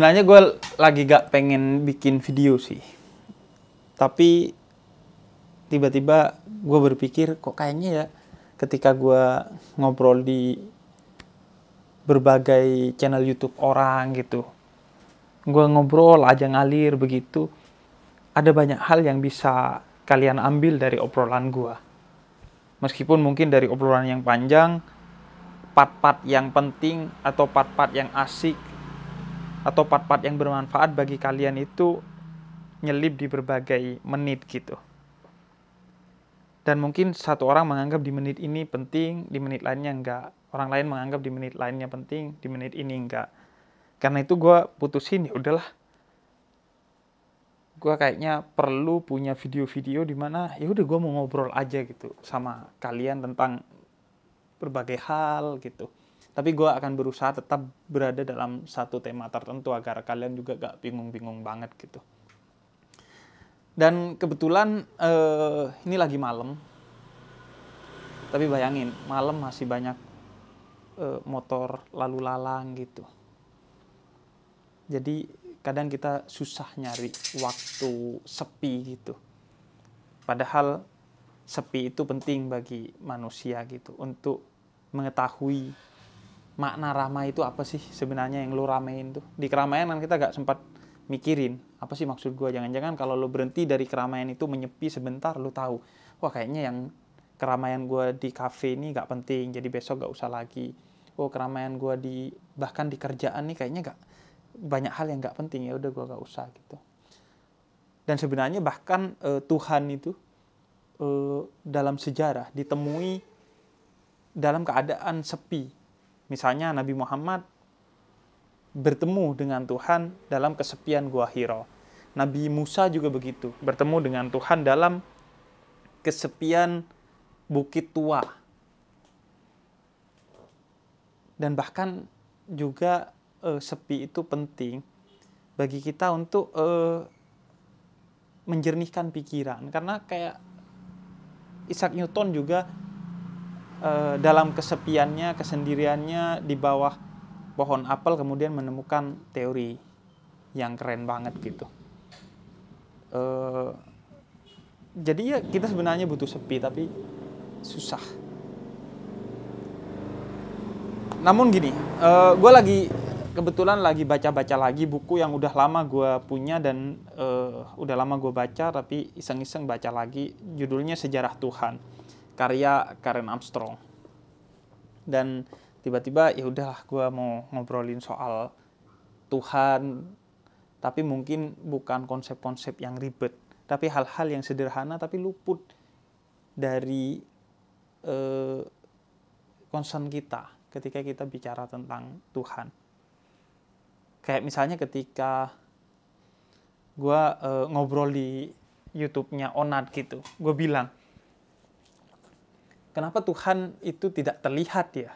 sebenarnya gue lagi gak pengen bikin video sih tapi tiba-tiba gue berpikir kok kayaknya ya ketika gue ngobrol di berbagai channel YouTube orang gitu gue ngobrol aja ngalir begitu ada banyak hal yang bisa kalian ambil dari obrolan gue meskipun mungkin dari obrolan yang panjang part-part yang penting atau part-part yang asik atau part-part yang bermanfaat bagi kalian itu nyelip di berbagai menit gitu. Dan mungkin satu orang menganggap di menit ini penting, di menit lainnya enggak. Orang lain menganggap di menit lainnya penting, di menit ini enggak. Karena itu gue putusin ya udahlah. Gue kayaknya perlu punya video-video di mana ya udah gue mau ngobrol aja gitu sama kalian tentang berbagai hal gitu tapi gue akan berusaha tetap berada dalam satu tema tertentu agar kalian juga gak bingung-bingung banget gitu dan kebetulan uh, ini lagi malam tapi bayangin malam masih banyak uh, motor lalu lalang gitu jadi kadang kita susah nyari waktu sepi gitu padahal sepi itu penting bagi manusia gitu untuk mengetahui makna ramai itu apa sih sebenarnya yang lo ramein tuh di keramaian kan kita gak sempat mikirin apa sih maksud gue jangan-jangan kalau lo berhenti dari keramaian itu menyepi sebentar lo tahu wah kayaknya yang keramaian gue di cafe ini gak penting jadi besok gak usah lagi oh keramaian gue di bahkan di kerjaan nih kayaknya gak banyak hal yang gak penting ya udah gue gak usah gitu dan sebenarnya bahkan e, Tuhan itu e, dalam sejarah ditemui dalam keadaan sepi Misalnya Nabi Muhammad bertemu dengan Tuhan dalam kesepian Gua Hiro. Nabi Musa juga begitu, bertemu dengan Tuhan dalam kesepian Bukit Tua. Dan bahkan juga eh, sepi itu penting bagi kita untuk eh, menjernihkan pikiran. Karena kayak Isaac Newton juga Eh, dalam kesepiannya, kesendiriannya di bawah pohon apel kemudian menemukan teori yang keren banget gitu. Uh, jadi ya kita sebenarnya butuh sepi tapi susah. Namun gini, uh, eh, gue lagi kebetulan lagi baca-baca lagi buku yang udah lama gue punya dan uh, udah lama gue baca tapi iseng-iseng baca lagi judulnya Sejarah Tuhan karya Karen Armstrong dan tiba-tiba ya udahlah gue mau ngobrolin soal Tuhan tapi mungkin bukan konsep-konsep yang ribet tapi hal-hal yang sederhana tapi luput dari eh, concern kita ketika kita bicara tentang Tuhan kayak misalnya ketika gue eh, ngobrol di YouTube-nya Onat gitu gue bilang Kenapa Tuhan itu tidak terlihat ya?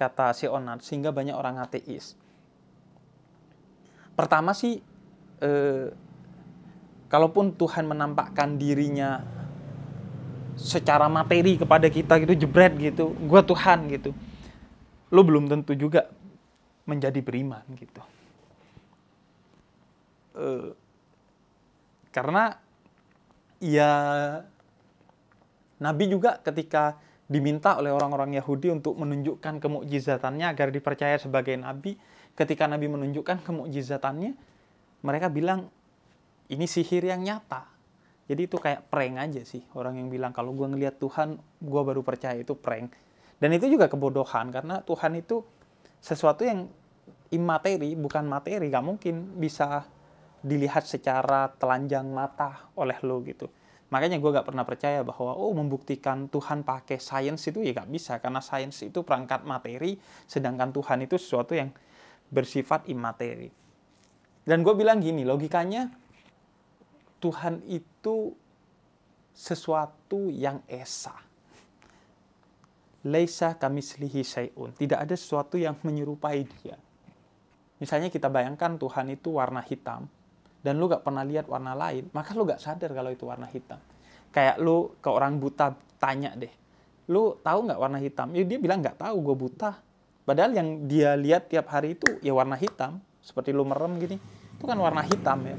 Kata si Onat, sehingga banyak orang ateis. Pertama sih, eh, kalaupun Tuhan menampakkan dirinya secara materi kepada kita gitu jebret gitu gue Tuhan gitu lo belum tentu juga menjadi beriman gitu Eh, karena ya Nabi juga ketika diminta oleh orang-orang Yahudi untuk menunjukkan kemukjizatannya agar dipercaya sebagai nabi, ketika Nabi menunjukkan kemukjizatannya, mereka bilang ini sihir yang nyata. Jadi itu kayak prank aja sih orang yang bilang kalau gue ngelihat Tuhan, gue baru percaya itu prank. Dan itu juga kebodohan karena Tuhan itu sesuatu yang imateri, bukan materi, gak mungkin bisa dilihat secara telanjang mata oleh lo gitu. Makanya gue gak pernah percaya bahwa oh membuktikan Tuhan pakai sains itu ya gak bisa karena sains itu perangkat materi sedangkan Tuhan itu sesuatu yang bersifat imateri. Dan gue bilang gini, logikanya Tuhan itu sesuatu yang esa. Laisa selihi sayun. Tidak ada sesuatu yang menyerupai dia. Misalnya kita bayangkan Tuhan itu warna hitam, dan lu gak pernah lihat warna lain, maka lu gak sadar kalau itu warna hitam. Kayak lu ke orang buta tanya deh, lu tahu nggak warna hitam? Ya, dia bilang nggak tahu, gue buta. Padahal yang dia lihat tiap hari itu ya warna hitam, seperti lu merem gini, itu kan warna hitam ya.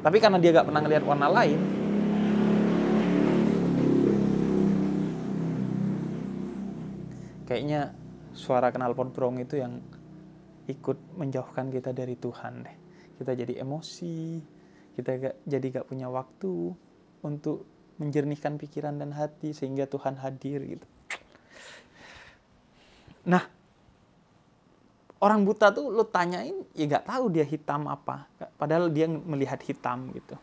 Tapi karena dia gak pernah ngelihat warna lain, kayaknya suara kenalpon brong itu yang ikut menjauhkan kita dari Tuhan deh kita jadi emosi, kita gak, jadi gak punya waktu untuk menjernihkan pikiran dan hati sehingga Tuhan hadir gitu. Nah, orang buta tuh lo tanyain ya gak tahu dia hitam apa, padahal dia melihat hitam gitu.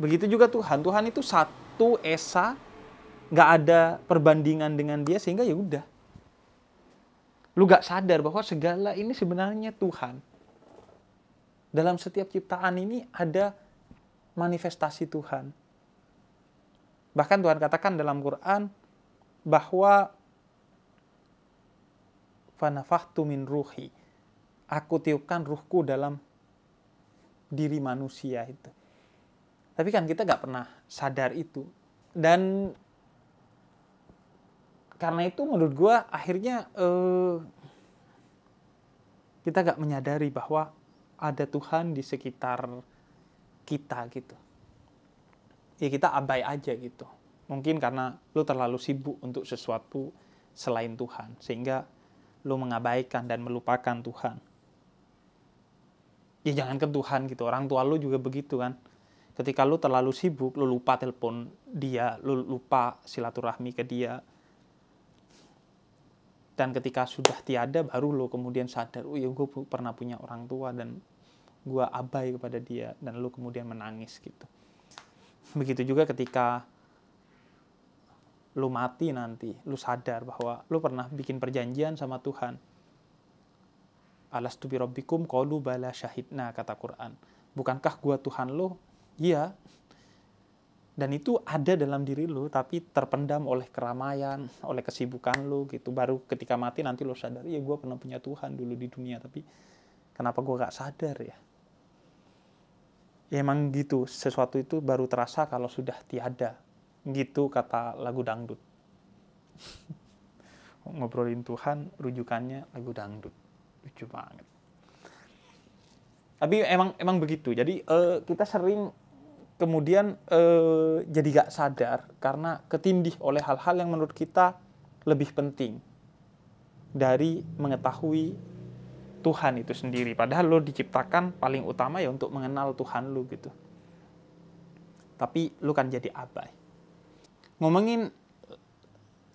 Begitu juga Tuhan, Tuhan itu satu esa, gak ada perbandingan dengan dia sehingga ya udah. Lu gak sadar bahwa segala ini sebenarnya Tuhan dalam setiap ciptaan ini ada manifestasi Tuhan. Bahkan Tuhan katakan dalam Quran bahwa fanafahtu min ruhi. Aku tiupkan ruhku dalam diri manusia itu. Tapi kan kita gak pernah sadar itu. Dan karena itu menurut gue akhirnya eh, kita gak menyadari bahwa ada Tuhan di sekitar kita gitu. Ya kita abai aja gitu. Mungkin karena lu terlalu sibuk untuk sesuatu selain Tuhan. Sehingga lu mengabaikan dan melupakan Tuhan. Ya jangan ke Tuhan gitu. Orang tua lu juga begitu kan. Ketika lu terlalu sibuk, lu lupa telepon dia, lu lupa silaturahmi ke dia, dan ketika sudah tiada baru lo kemudian sadar oh ya gue pernah punya orang tua dan gue abai kepada dia dan lo kemudian menangis gitu begitu juga ketika lo mati nanti lo sadar bahwa lo pernah bikin perjanjian sama Tuhan Alas alastu Robbikum kalu bala syahidna kata Quran bukankah gue Tuhan lo iya dan itu ada dalam diri lo, tapi terpendam oleh keramaian oleh kesibukan lo gitu baru ketika mati nanti lo sadar ya gue pernah punya Tuhan dulu di dunia tapi kenapa gue gak sadar ya ya emang gitu sesuatu itu baru terasa kalau sudah tiada gitu kata lagu dangdut ngobrolin Tuhan rujukannya lagu dangdut lucu banget tapi emang emang begitu jadi uh, kita sering kemudian eh, jadi gak sadar karena ketindih oleh hal-hal yang menurut kita lebih penting dari mengetahui Tuhan itu sendiri. Padahal lo diciptakan paling utama ya untuk mengenal Tuhan lo gitu. Tapi lo kan jadi abai. Ngomongin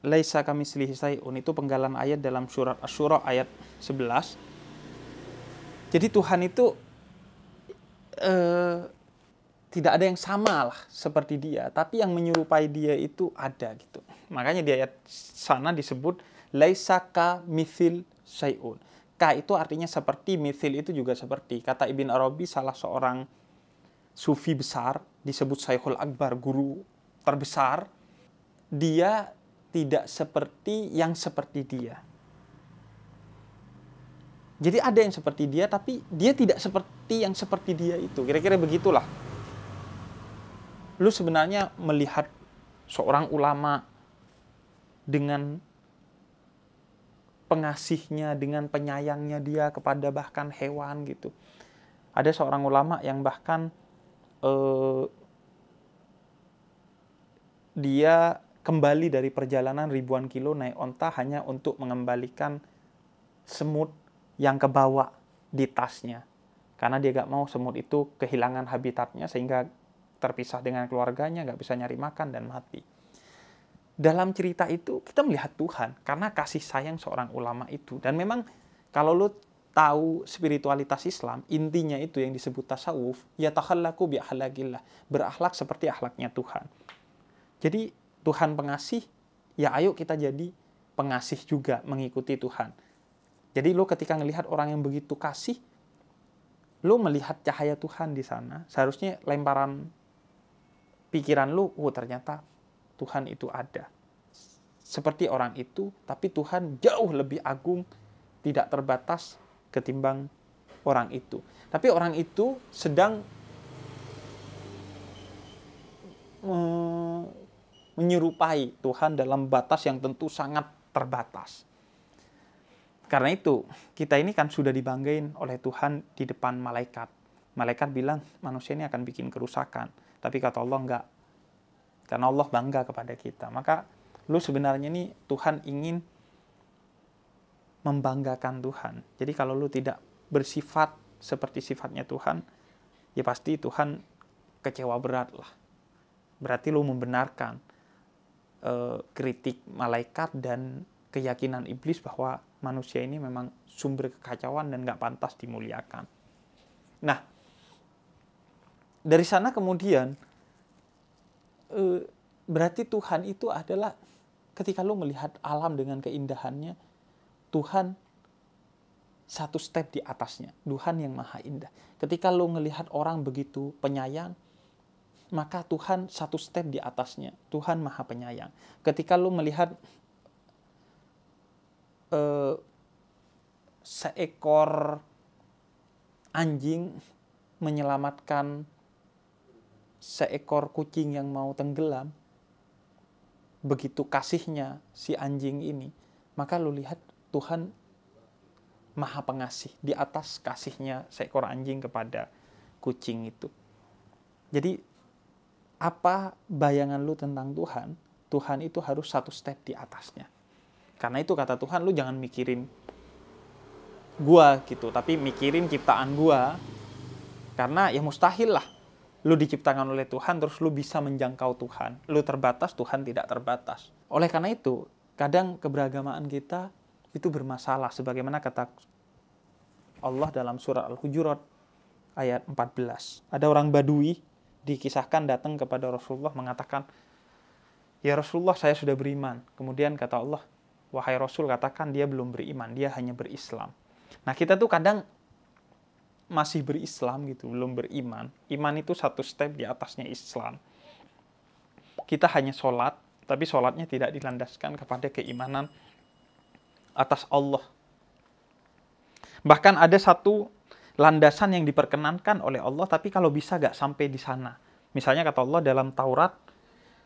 Laisa kami sayun itu penggalan ayat dalam surat Asyura ayat 11. Jadi Tuhan itu eh, tidak ada yang sama lah seperti dia, tapi yang menyerupai dia itu ada gitu. Makanya di ayat sana disebut laisaka mithil syai'un. Ka itu artinya seperti, mithil itu juga seperti. Kata Ibn Arabi salah seorang sufi besar disebut Syaikhul Akbar, guru terbesar, dia tidak seperti yang seperti dia. Jadi ada yang seperti dia tapi dia tidak seperti yang seperti dia itu. Kira-kira begitulah lu sebenarnya melihat seorang ulama dengan pengasihnya, dengan penyayangnya dia kepada bahkan hewan gitu. Ada seorang ulama yang bahkan eh, dia kembali dari perjalanan ribuan kilo naik onta hanya untuk mengembalikan semut yang kebawa di tasnya. Karena dia gak mau semut itu kehilangan habitatnya sehingga terpisah dengan keluarganya, nggak bisa nyari makan, dan mati. Dalam cerita itu, kita melihat Tuhan, karena kasih sayang seorang ulama itu. Dan memang kalau lo tahu spiritualitas Islam, intinya itu yang disebut tasawuf, ya tahallaku bi'ahlakillah, berakhlak seperti akhlaknya Tuhan. Jadi Tuhan pengasih, ya ayo kita jadi pengasih juga mengikuti Tuhan. Jadi lo ketika ngelihat orang yang begitu kasih, lo melihat cahaya Tuhan di sana, seharusnya lemparan pikiran lu, oh ternyata Tuhan itu ada. Seperti orang itu, tapi Tuhan jauh lebih agung, tidak terbatas ketimbang orang itu. Tapi orang itu sedang menyerupai Tuhan dalam batas yang tentu sangat terbatas. Karena itu, kita ini kan sudah dibanggain oleh Tuhan di depan malaikat. Malaikat bilang, manusia ini akan bikin kerusakan tapi kata Allah enggak. Karena Allah bangga kepada kita. Maka lu sebenarnya ini Tuhan ingin membanggakan Tuhan. Jadi kalau lu tidak bersifat seperti sifatnya Tuhan, ya pasti Tuhan kecewa berat lah. Berarti lu membenarkan eh, kritik malaikat dan keyakinan iblis bahwa manusia ini memang sumber kekacauan dan nggak pantas dimuliakan. Nah, dari sana kemudian e, berarti Tuhan itu adalah ketika lo melihat alam dengan keindahannya Tuhan satu step di atasnya Tuhan yang maha indah ketika lo melihat orang begitu penyayang maka Tuhan satu step di atasnya Tuhan maha penyayang ketika lo melihat e, seekor anjing menyelamatkan seekor kucing yang mau tenggelam, begitu kasihnya si anjing ini, maka lu lihat Tuhan maha pengasih di atas kasihnya seekor anjing kepada kucing itu. Jadi apa bayangan lu tentang Tuhan? Tuhan itu harus satu step di atasnya. Karena itu kata Tuhan lu jangan mikirin gua gitu, tapi mikirin ciptaan gua. Karena ya mustahil lah lu diciptakan oleh Tuhan terus lu bisa menjangkau Tuhan lu terbatas Tuhan tidak terbatas oleh karena itu kadang keberagamaan kita itu bermasalah sebagaimana kata Allah dalam surah Al-Hujurat ayat 14 ada orang Badui dikisahkan datang kepada Rasulullah mengatakan ya Rasulullah saya sudah beriman kemudian kata Allah wahai Rasul katakan dia belum beriman dia hanya berislam nah kita tuh kadang masih berislam gitu, belum beriman. Iman itu satu step di atasnya Islam. Kita hanya sholat, tapi sholatnya tidak dilandaskan kepada keimanan atas Allah. Bahkan ada satu landasan yang diperkenankan oleh Allah, tapi kalau bisa gak sampai di sana. Misalnya kata Allah dalam Taurat,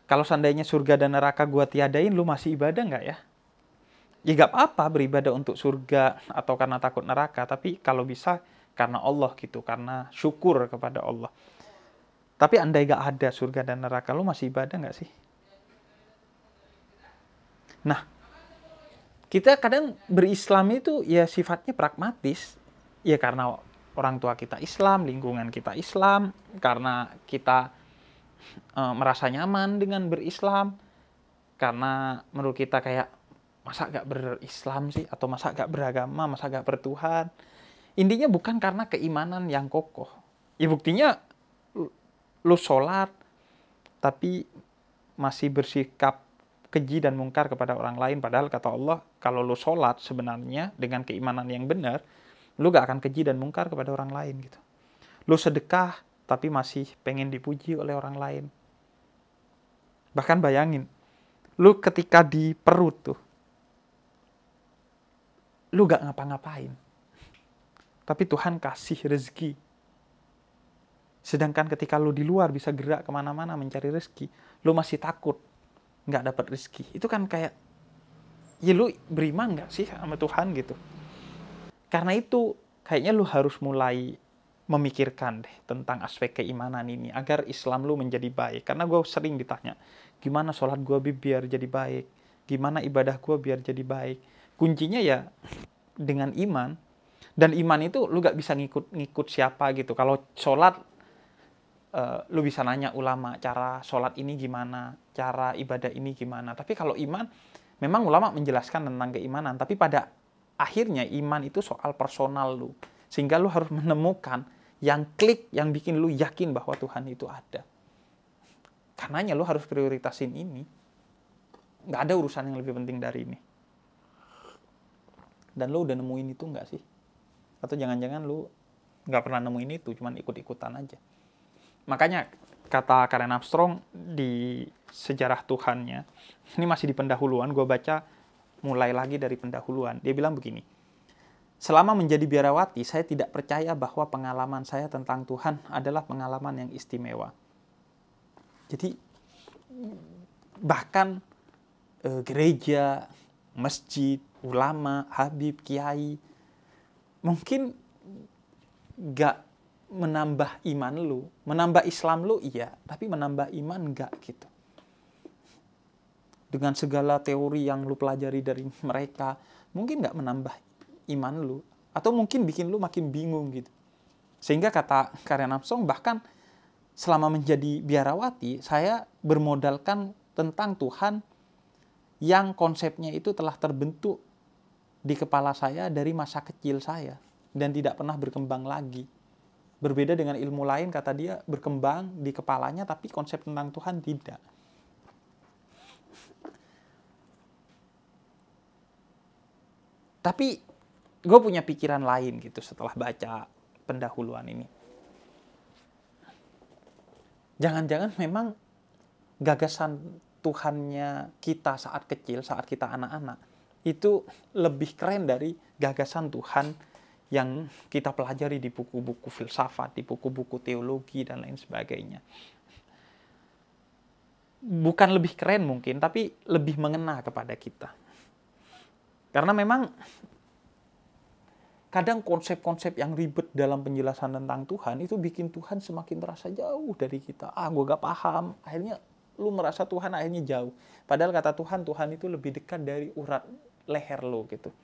kalau seandainya surga dan neraka gua tiadain, lu masih ibadah nggak ya? Ya gak apa-apa beribadah untuk surga atau karena takut neraka, tapi kalau bisa karena Allah gitu, karena syukur kepada Allah. Tapi andai gak ada surga dan neraka, lu masih ibadah gak sih? Nah, kita kadang berislam itu ya sifatnya pragmatis, ya karena orang tua kita Islam, lingkungan kita Islam, karena kita e, merasa nyaman dengan berislam, karena menurut kita kayak masa gak berislam sih, atau masa gak beragama, masa gak bertuhan, Intinya bukan karena keimanan yang kokoh. Ya buktinya lu sholat tapi masih bersikap keji dan mungkar kepada orang lain. Padahal kata Allah, kalau lu sholat sebenarnya dengan keimanan yang benar, lu gak akan keji dan mungkar kepada orang lain gitu. Lu sedekah tapi masih pengen dipuji oleh orang lain. Bahkan bayangin, lu ketika di perut tuh, lu gak ngapa-ngapain tapi Tuhan kasih rezeki. Sedangkan ketika lu di luar bisa gerak kemana-mana mencari rezeki, lu masih takut nggak dapat rezeki. Itu kan kayak, ya lu beriman nggak sih sama Tuhan gitu. Karena itu kayaknya lu harus mulai memikirkan deh tentang aspek keimanan ini agar Islam lu menjadi baik. Karena gue sering ditanya, gimana sholat gue biar jadi baik? Gimana ibadah gue biar jadi baik? Kuncinya ya dengan iman, dan iman itu lu gak bisa ngikut ngikut siapa gitu kalau sholat uh, lu bisa nanya ulama cara sholat ini gimana cara ibadah ini gimana tapi kalau iman memang ulama menjelaskan tentang keimanan tapi pada akhirnya iman itu soal personal lu sehingga lu harus menemukan yang klik yang bikin lu yakin bahwa Tuhan itu ada karenanya lu harus prioritasin ini nggak ada urusan yang lebih penting dari ini dan lu udah nemuin itu nggak sih atau jangan-jangan lu nggak pernah nemuin itu cuman ikut-ikutan aja makanya kata Karen Armstrong di sejarah Tuhannya ini masih di pendahuluan gue baca mulai lagi dari pendahuluan dia bilang begini Selama menjadi biarawati, saya tidak percaya bahwa pengalaman saya tentang Tuhan adalah pengalaman yang istimewa. Jadi, bahkan e, gereja, masjid, ulama, habib, kiai, mungkin gak menambah iman lu, menambah Islam lu iya, tapi menambah iman gak gitu. Dengan segala teori yang lu pelajari dari mereka, mungkin gak menambah iman lu, atau mungkin bikin lu makin bingung gitu. Sehingga kata karya Napsong, bahkan selama menjadi biarawati, saya bermodalkan tentang Tuhan yang konsepnya itu telah terbentuk di kepala saya dari masa kecil saya dan tidak pernah berkembang lagi. Berbeda dengan ilmu lain, kata dia, berkembang di kepalanya, tapi konsep tentang Tuhan tidak. Tapi gue punya pikiran lain gitu setelah baca pendahuluan ini. Jangan-jangan memang gagasan Tuhannya kita saat kecil, saat kita anak-anak, itu lebih keren dari gagasan Tuhan yang kita pelajari di buku-buku filsafat, di buku-buku teologi dan lain sebagainya. Bukan lebih keren mungkin, tapi lebih mengena kepada kita. Karena memang kadang konsep-konsep yang ribet dalam penjelasan tentang Tuhan itu bikin Tuhan semakin terasa jauh dari kita. Ah, gue gak paham. Akhirnya lu merasa Tuhan akhirnya jauh. Padahal kata Tuhan, Tuhan itu lebih dekat dari urat leher lo gitu.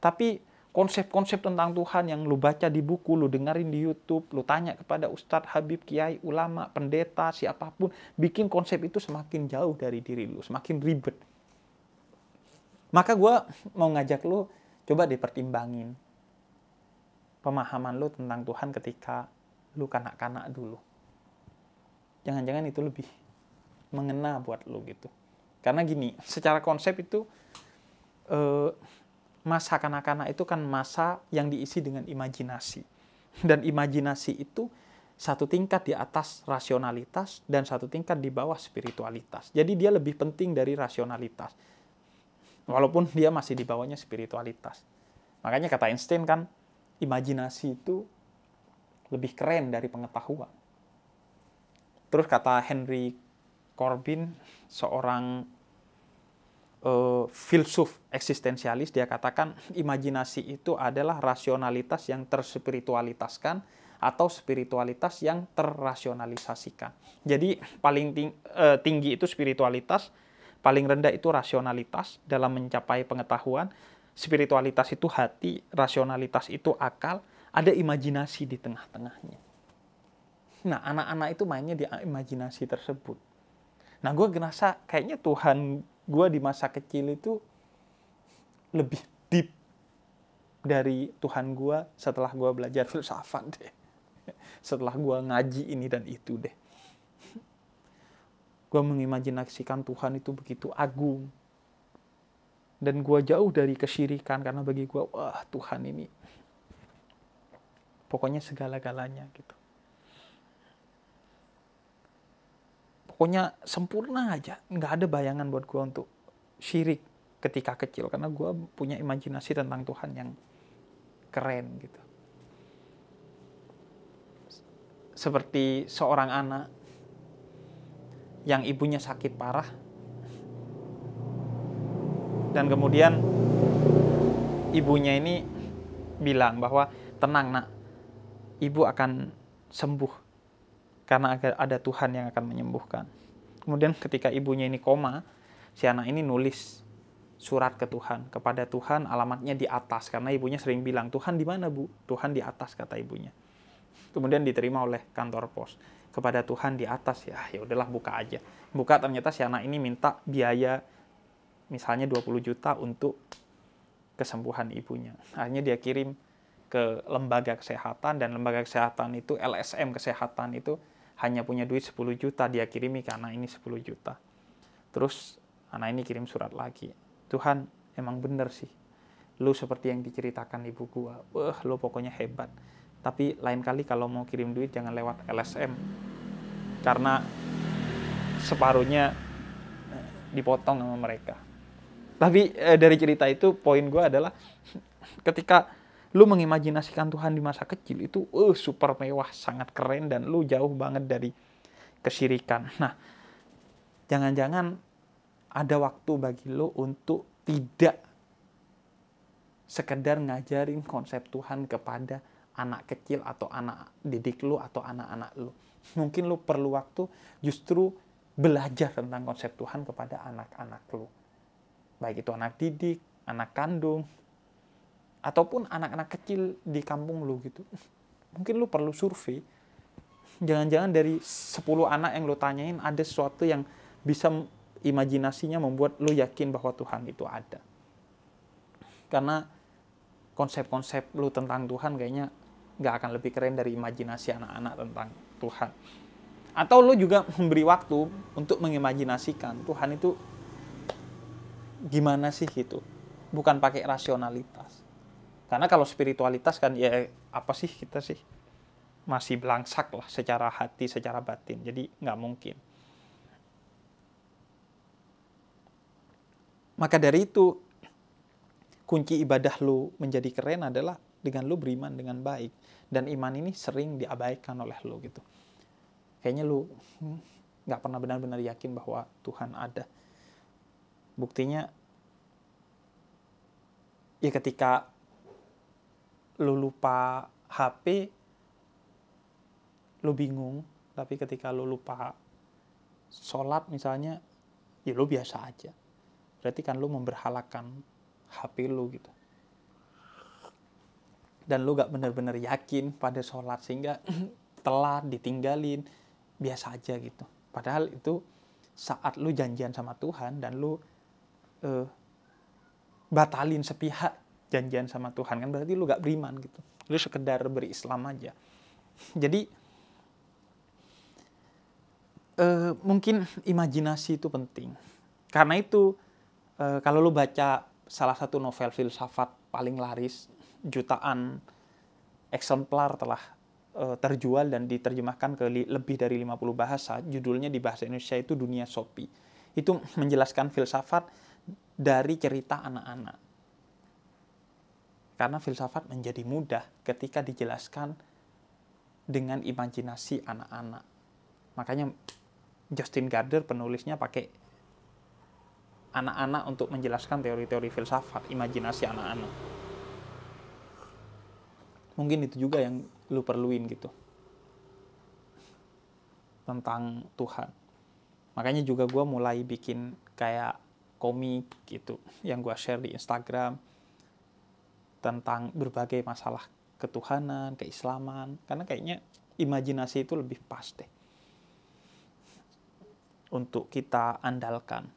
Tapi konsep-konsep tentang Tuhan yang lu baca di buku, lu dengerin di YouTube, lu tanya kepada ustadz, habib, kiai, ulama, pendeta, siapapun, bikin konsep itu semakin jauh dari diri lu, semakin ribet. Maka gue mau ngajak lu coba dipertimbangin pemahaman lo tentang Tuhan ketika lo kanak-kanak dulu. Jangan-jangan itu lebih mengena buat lo gitu. Karena gini, secara konsep itu Eh, masa kanak-kanak itu kan masa yang diisi dengan imajinasi. Dan imajinasi itu satu tingkat di atas rasionalitas dan satu tingkat di bawah spiritualitas. Jadi dia lebih penting dari rasionalitas. Walaupun dia masih di bawahnya spiritualitas. Makanya kata Einstein kan, imajinasi itu lebih keren dari pengetahuan. Terus kata Henry Corbin, seorang uh, filsuf eksistensialis dia katakan imajinasi itu adalah rasionalitas yang terspiritualitaskan atau spiritualitas yang terrasionalisasikan. Jadi paling ting uh, tinggi itu spiritualitas, paling rendah itu rasionalitas dalam mencapai pengetahuan. Spiritualitas itu hati, rasionalitas itu akal, ada imajinasi di tengah-tengahnya. Nah, anak-anak itu mainnya di imajinasi tersebut. Nah, gue ngerasa kayaknya Tuhan gue di masa kecil itu lebih deep dari Tuhan gue setelah gue belajar filsafat deh. Setelah gue ngaji ini dan itu deh. Gue mengimajinasikan Tuhan itu begitu agung. Dan gue jauh dari kesyirikan karena bagi gue, wah Tuhan ini pokoknya segala-galanya gitu. pokoknya sempurna aja nggak ada bayangan buat gue untuk syirik ketika kecil karena gue punya imajinasi tentang Tuhan yang keren gitu seperti seorang anak yang ibunya sakit parah dan kemudian ibunya ini bilang bahwa tenang nak ibu akan sembuh karena ada Tuhan yang akan menyembuhkan. Kemudian ketika ibunya ini koma, si anak ini nulis surat ke Tuhan, kepada Tuhan alamatnya di atas karena ibunya sering bilang, "Tuhan di mana, Bu?" "Tuhan di atas," kata ibunya. Kemudian diterima oleh kantor pos. Kepada Tuhan di atas ya, ya udahlah buka aja. Buka ternyata si anak ini minta biaya misalnya 20 juta untuk kesembuhan ibunya. Akhirnya dia kirim ke lembaga kesehatan dan lembaga kesehatan itu LSM kesehatan itu hanya punya duit 10 juta dia kirimi ke anak ini 10 juta terus anak ini kirim surat lagi Tuhan emang bener sih lu seperti yang diceritakan ibu gua wah lu pokoknya hebat tapi lain kali kalau mau kirim duit jangan lewat LSM karena separuhnya eh, dipotong sama mereka tapi eh, dari cerita itu poin gue adalah ketika lu mengimajinasikan Tuhan di masa kecil itu uh, super mewah, sangat keren dan lu jauh banget dari kesirikan. Nah, jangan-jangan ada waktu bagi lu untuk tidak sekedar ngajarin konsep Tuhan kepada anak kecil atau anak didik lu atau anak-anak lu. Mungkin lu perlu waktu justru belajar tentang konsep Tuhan kepada anak-anak lu. Baik itu anak didik, anak kandung, ataupun anak-anak kecil di kampung lu gitu mungkin lu perlu survei jangan-jangan dari 10 anak yang lu tanyain ada sesuatu yang bisa imajinasinya membuat lu yakin bahwa Tuhan itu ada karena konsep-konsep lu tentang Tuhan kayaknya gak akan lebih keren dari imajinasi anak-anak tentang Tuhan atau lu juga memberi waktu untuk mengimajinasikan Tuhan itu gimana sih gitu bukan pakai rasionalitas karena kalau spiritualitas kan ya apa sih kita sih masih belangsak lah secara hati, secara batin. Jadi nggak mungkin. Maka dari itu kunci ibadah lu menjadi keren adalah dengan lu beriman dengan baik dan iman ini sering diabaikan oleh lu gitu. Kayaknya lu hmm, nggak hmm, pernah benar-benar yakin bahwa Tuhan ada. Buktinya ya ketika lu lupa HP lu bingung tapi ketika lu lupa sholat misalnya ya lu biasa aja berarti kan lu memberhalakan HP lu gitu dan lu gak bener-bener yakin pada sholat sehingga telat ditinggalin biasa aja gitu padahal itu saat lu janjian sama Tuhan dan lu eh, batalin sepihak janjian sama Tuhan kan berarti lu gak beriman gitu lu sekedar berislam aja jadi eh, mungkin imajinasi itu penting karena itu eh, kalau lu baca salah satu novel filsafat paling laris jutaan eksemplar telah eh, terjual dan diterjemahkan ke li, lebih dari 50 bahasa judulnya di bahasa Indonesia itu dunia sopi itu menjelaskan filsafat dari cerita anak-anak karena filsafat menjadi mudah ketika dijelaskan dengan imajinasi anak-anak. Makanya Justin Gardner penulisnya pakai anak-anak untuk menjelaskan teori-teori filsafat, imajinasi anak-anak. Mungkin itu juga yang lu perluin gitu. Tentang Tuhan. Makanya juga gue mulai bikin kayak komik gitu yang gue share di Instagram tentang berbagai masalah ketuhanan, keislaman, karena kayaknya imajinasi itu lebih pas deh untuk kita andalkan.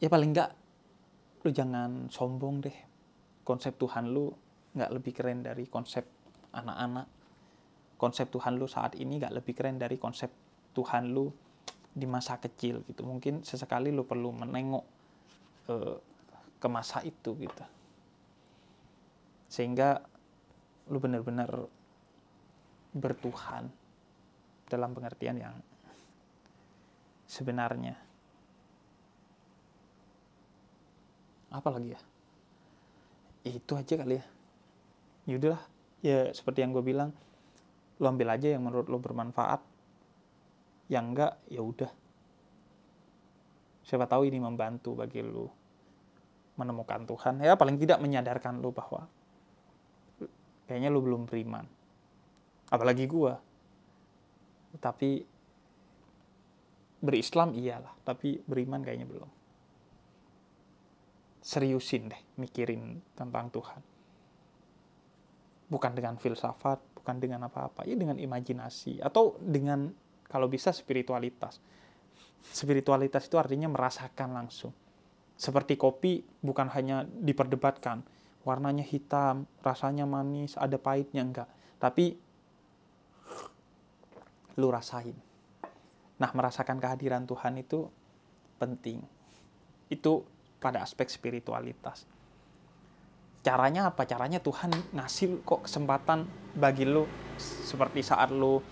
Ya paling enggak lu jangan sombong deh. Konsep Tuhan lu nggak lebih keren dari konsep anak-anak. Konsep Tuhan lu saat ini nggak lebih keren dari konsep Tuhan lu di masa kecil gitu. Mungkin sesekali lu perlu menengok eh, ke masa itu gitu sehingga lu benar-benar bertuhan dalam pengertian yang sebenarnya apa lagi ya itu aja kali ya yaudah ya seperti yang gue bilang lu ambil aja yang menurut lu bermanfaat yang enggak ya udah siapa tahu ini membantu bagi lu menemukan Tuhan ya paling tidak menyadarkan lu bahwa kayaknya lu belum beriman apalagi gua tapi berislam iyalah tapi beriman kayaknya belum seriusin deh mikirin tentang Tuhan bukan dengan filsafat bukan dengan apa-apa ya dengan imajinasi atau dengan kalau bisa spiritualitas spiritualitas itu artinya merasakan langsung seperti kopi bukan hanya diperdebatkan warnanya hitam rasanya manis ada pahitnya enggak tapi lu rasain nah merasakan kehadiran Tuhan itu penting itu pada aspek spiritualitas caranya apa caranya Tuhan ngasih kok kesempatan bagi lu seperti saat lu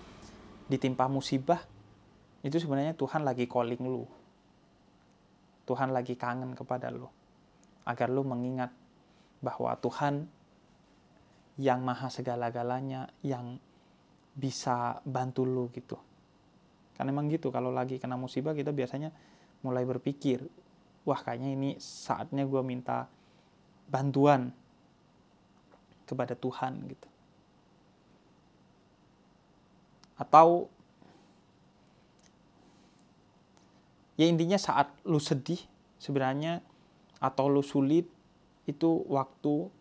ditimpa musibah itu sebenarnya Tuhan lagi calling lu Tuhan lagi kangen kepada lu. Agar lu mengingat bahwa Tuhan yang maha segala-galanya, yang bisa bantu lu gitu. Karena emang gitu, kalau lagi kena musibah kita biasanya mulai berpikir, wah kayaknya ini saatnya gue minta bantuan kepada Tuhan gitu. Atau ya intinya saat lu sedih sebenarnya atau lu sulit itu waktu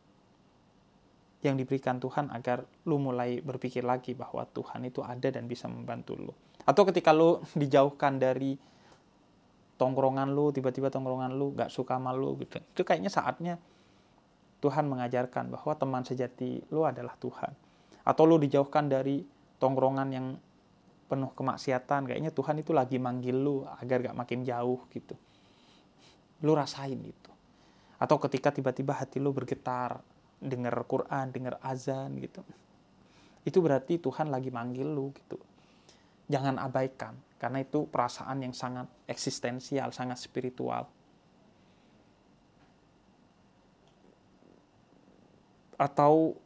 yang diberikan Tuhan agar lu mulai berpikir lagi bahwa Tuhan itu ada dan bisa membantu lu. Atau ketika lu dijauhkan dari tongkrongan lu, tiba-tiba tongkrongan lu gak suka sama lu gitu. Itu kayaknya saatnya Tuhan mengajarkan bahwa teman sejati lu adalah Tuhan. Atau lu dijauhkan dari tongkrongan yang penuh kemaksiatan kayaknya Tuhan itu lagi manggil lu agar gak makin jauh gitu lu rasain gitu atau ketika tiba-tiba hati lu bergetar dengar Quran dengar azan gitu itu berarti Tuhan lagi manggil lu gitu jangan abaikan karena itu perasaan yang sangat eksistensial sangat spiritual atau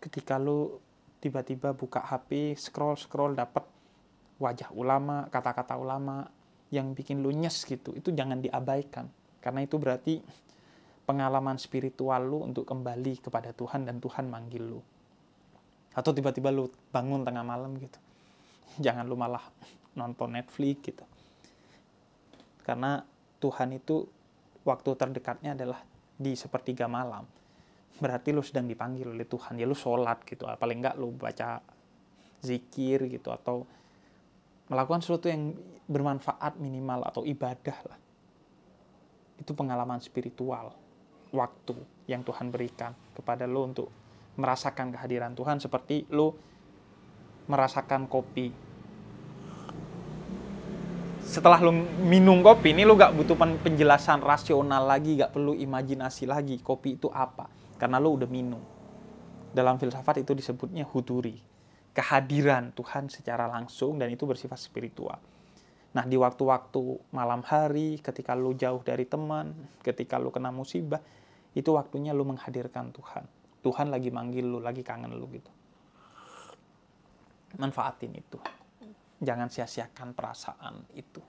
ketika lu tiba-tiba buka HP, scroll scroll dapat wajah ulama, kata-kata ulama yang bikin lu nyes gitu, itu jangan diabaikan. Karena itu berarti pengalaman spiritual lu untuk kembali kepada Tuhan dan Tuhan manggil lu. Atau tiba-tiba lu bangun tengah malam gitu. Jangan lu malah nonton Netflix gitu. Karena Tuhan itu waktu terdekatnya adalah di sepertiga malam. Berarti lu sedang dipanggil oleh Tuhan. Ya lu sholat gitu. Paling enggak lu baca zikir gitu atau melakukan sesuatu yang bermanfaat minimal atau ibadah lah. Itu pengalaman spiritual, waktu yang Tuhan berikan kepada lo untuk merasakan kehadiran Tuhan seperti lo merasakan kopi. Setelah lo minum kopi ini lo gak butuh penjelasan rasional lagi, gak perlu imajinasi lagi kopi itu apa. Karena lo udah minum. Dalam filsafat itu disebutnya huduri kehadiran Tuhan secara langsung dan itu bersifat spiritual. Nah, di waktu-waktu malam hari, ketika lu jauh dari teman, ketika lu kena musibah, itu waktunya lu menghadirkan Tuhan. Tuhan lagi manggil lu, lagi kangen lu gitu. Manfaatin itu. Jangan sia-siakan perasaan itu.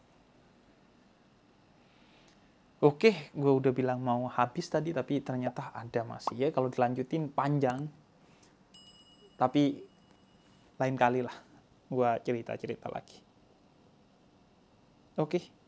Oke, gue udah bilang mau habis tadi, tapi ternyata ada masih ya. Kalau dilanjutin panjang, tapi lain kali lah gue cerita-cerita lagi. Oke. Okay.